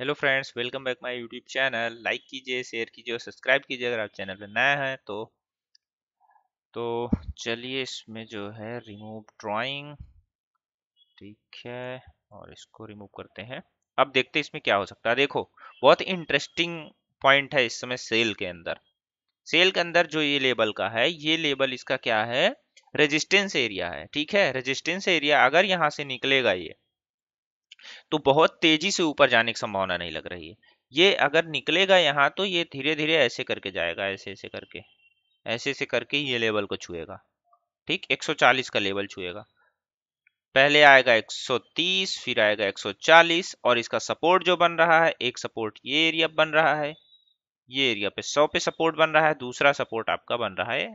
hello friends welcome back my YouTube channel like कीजिए share कीजिए और सब्सक्राइब कीजिए अगर आप चैनल पर नया हैं तो तो चलिए इसमें जो है रिमूव ड्राइंग ठीक है और इसको रिमूव करते हैं अब देखते हैं इसमें क्या हो सकता है देखो बहुत इंटरेस्टिंग पॉइंट है इस समय सेल के अंदर सेल के अंदर जो ये लेबल का है ये लेबल इसका क्या है रेजिस्टेंस एरिया है ठीक है रेजिस्टेंस एरिया अगर यहाँ से निकलेगा ये तो बहुत तेजी से ऊपर जाने की संभावना नहीं लग रही है ये अगर निकलेगा यहाँ तो ये धीरे धीरे ऐसे करके जाएगा ऐसे ऐसे करके ऐसे ऐसे करके ये लेवल को छुएगा ठीक 140 का लेवल छुएगा पहले आएगा 130 फिर आएगा 140 और इसका सपोर्ट जो बन रहा है एक सपोर्ट ये एरिया बन रहा है ये एरिया पे 100 पे सपोर्ट बन रहा है दूसरा सपोर्ट आपका बन रहा है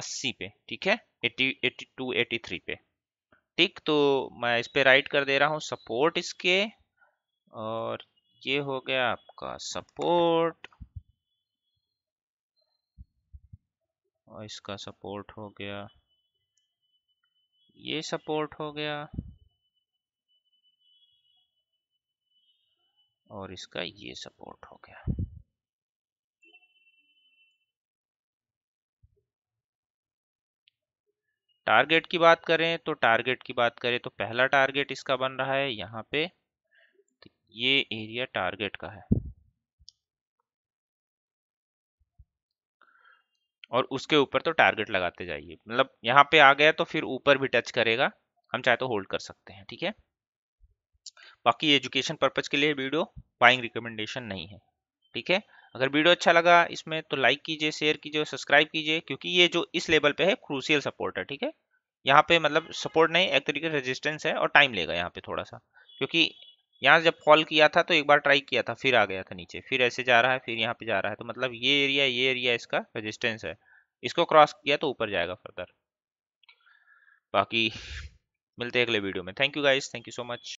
80 पे ठीक है 80 82 83 पे टिक तो मैं इस पर राइट कर दे रहा हूँ सपोर्ट इसके और ये हो गया आपका सपोर्ट और इसका सपोर्ट हो गया ये सपोर्ट हो गया और इसका ये सपोर्ट हो गया टारगेट की बात करें तो टारगेट की बात करें तो पहला टारगेट इसका बन रहा है यहाँ पे तो ये एरिया टारगेट का है और उसके ऊपर तो टारगेट लगाते जाइए मतलब यहाँ पे आ गया तो फिर ऊपर भी टच करेगा हम चाहे तो होल्ड कर सकते हैं ठीक है बाकी एजुकेशन पर्पज के लिए वीडियो बाइंग रिकमेंडेशन नहीं है ठीक है अगर वीडियो अच्छा लगा इसमें तो लाइक कीजिए शेयर कीजिए और सब्सक्राइब कीजिए क्योंकि ये जो इस लेवल पे है क्रूसियल सपोर्ट है ठीक है यहाँ पे मतलब सपोर्ट नहीं एक तरीके से रेजिस्टेंस है और टाइम लेगा यहाँ पे थोड़ा सा क्योंकि यहाँ जब फॉल किया था तो एक बार ट्राई किया था फिर आ गया था नीचे फिर ऐसे जा रहा है फिर यहाँ पे जा रहा है तो मतलब ये एरिया ये एरिया इसका रजिस्टेंस है इसको क्रॉस किया तो ऊपर जाएगा फर्दर बाकी मिलते हैं अगले वीडियो में thank you guys thank you so much